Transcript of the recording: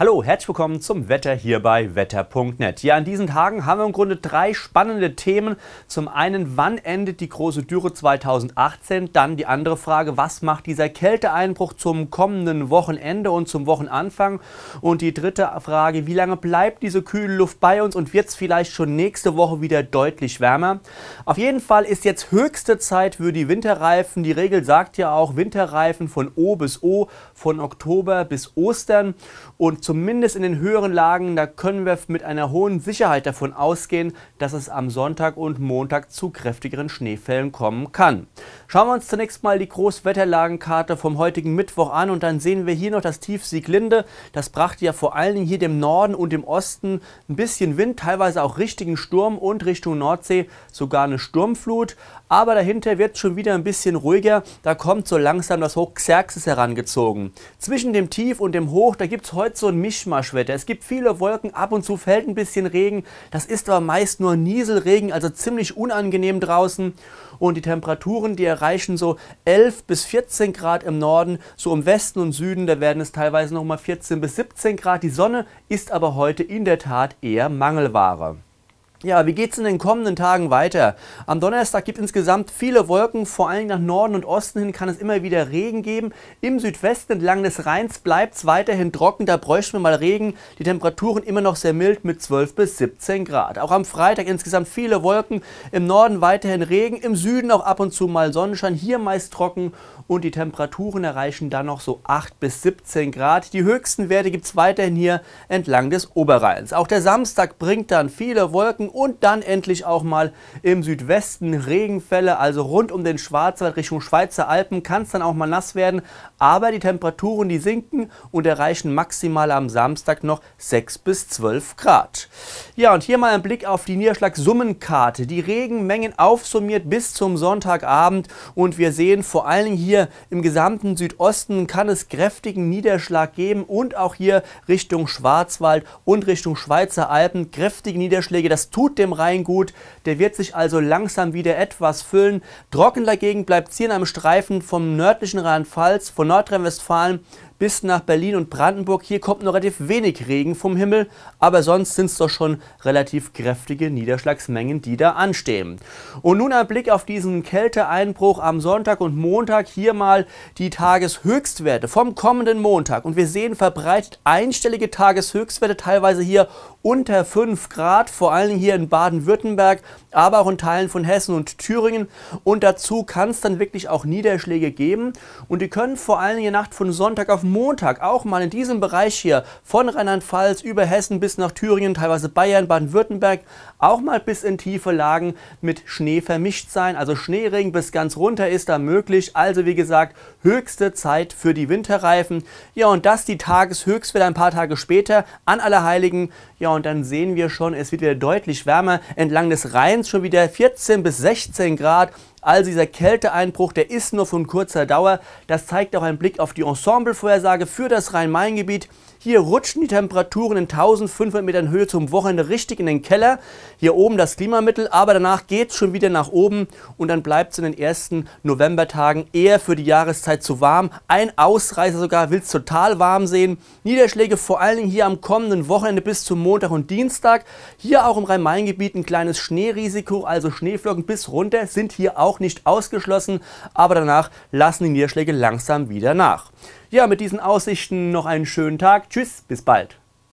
Hallo, herzlich willkommen zum Wetter hier bei wetter.net. Ja, in diesen Tagen haben wir im Grunde drei spannende Themen. Zum einen, wann endet die große Dürre 2018? Dann die andere Frage, was macht dieser Kälteeinbruch zum kommenden Wochenende und zum Wochenanfang? Und die dritte Frage, wie lange bleibt diese kühle Luft bei uns und wird es vielleicht schon nächste Woche wieder deutlich wärmer? Auf jeden Fall ist jetzt höchste Zeit für die Winterreifen. Die Regel sagt ja auch Winterreifen von O bis O, von Oktober bis Ostern. Und zumindest in den höheren Lagen, da können wir mit einer hohen Sicherheit davon ausgehen, dass es am Sonntag und Montag zu kräftigeren Schneefällen kommen kann. Schauen wir uns zunächst mal die Großwetterlagenkarte vom heutigen Mittwoch an und dann sehen wir hier noch das Tief Sieglinde. Das brachte ja vor allen Dingen hier dem Norden und dem Osten ein bisschen Wind, teilweise auch richtigen Sturm und Richtung Nordsee sogar eine Sturmflut. Aber dahinter wird es schon wieder ein bisschen ruhiger, da kommt so langsam das Hoch Xerxes herangezogen. Zwischen dem Tief und dem Hoch, da gibt es heute so ein Mischmaschwetter. Es gibt viele Wolken, ab und zu fällt ein bisschen Regen. Das ist aber meist nur Nieselregen, also ziemlich unangenehm draußen. Und die Temperaturen, die erreichen so 11 bis 14 Grad im Norden, so im Westen und Süden, da werden es teilweise nochmal 14 bis 17 Grad. Die Sonne ist aber heute in der Tat eher Mangelware. Ja, wie geht es in den kommenden Tagen weiter? Am Donnerstag gibt es insgesamt viele Wolken, vor allem nach Norden und Osten hin kann es immer wieder Regen geben. Im Südwesten entlang des Rheins bleibt es weiterhin trocken, da bräuchten wir mal Regen. Die Temperaturen immer noch sehr mild mit 12 bis 17 Grad. Auch am Freitag insgesamt viele Wolken, im Norden weiterhin Regen, im Süden auch ab und zu mal Sonnenschein, hier meist trocken und die Temperaturen erreichen dann noch so 8 bis 17 Grad. Die höchsten Werte gibt es weiterhin hier entlang des Oberrheins. Auch der Samstag bringt dann viele Wolken Wolken und dann endlich auch mal im Südwesten Regenfälle, also rund um den Schwarzwald Richtung Schweizer Alpen kann es dann auch mal nass werden, aber die Temperaturen, die sinken und erreichen maximal am Samstag noch 6 bis 12 Grad. Ja, und hier mal ein Blick auf die Niederschlagssummenkarte. Die Regenmengen aufsummiert bis zum Sonntagabend und wir sehen vor allen Dingen hier im gesamten Südosten kann es kräftigen Niederschlag geben und auch hier Richtung Schwarzwald und Richtung Schweizer Alpen kräftige Niederschläge. Das tut dem Rhein gut. Der wird sich also langsam wieder etwas füllen. Trocken dagegen bleibt es hier in einem Streifen vom nördlichen rhein pfalz von Nordrhein-Westfalen bis nach Berlin und Brandenburg. Hier kommt noch relativ wenig Regen vom Himmel, aber sonst sind es doch schon relativ kräftige Niederschlagsmengen, die da anstehen. Und nun ein Blick auf diesen Kälteeinbruch am Sonntag und Montag. Hier mal die Tageshöchstwerte vom kommenden Montag. Und wir sehen verbreitet einstellige Tageshöchstwerte, teilweise hier unter 5 Grad, vor allem hier in Baden-Württemberg, aber auch in Teilen von Hessen und Thüringen. Und dazu kann es dann wirklich auch Niederschläge geben. Und die können vor allem in der Nacht von Sonntag auf Montag auch mal in diesem Bereich hier von Rheinland-Pfalz über Hessen bis nach Thüringen, teilweise Bayern, Baden-Württemberg, auch mal bis in tiefe Lagen mit Schnee vermischt sein. Also Schneeregen bis ganz runter ist da möglich. Also wie gesagt, höchste Zeit für die Winterreifen. Ja, und das die Tageshöchstwelle ein paar Tage später an Allerheiligen. Ja, und dann sehen wir schon, es wird wieder deutlich wärmer. Entlang des Rheins schon wieder 14 bis 16 Grad. Also dieser Kälteeinbruch, der ist nur von kurzer Dauer. Das zeigt auch ein Blick auf die Ensemble-Vorhersage für das Rhein-Main-Gebiet. Hier rutschen die Temperaturen in 1500 Metern Höhe zum Wochenende richtig in den Keller. Hier oben das Klimamittel, aber danach geht es schon wieder nach oben und dann bleibt es in den ersten Novembertagen eher für die Jahreszeit zu warm. Ein Ausreißer sogar will es total warm sehen. Niederschläge vor allen Dingen hier am kommenden Wochenende bis zum Montag und Dienstag. Hier auch im Rhein-Main-Gebiet ein kleines Schneerisiko, also Schneeflocken bis runter sind hier auch nicht ausgeschlossen, aber danach lassen die Niederschläge langsam wieder nach. Ja, mit diesen Aussichten noch einen schönen Tag. Tschüss, bis bald.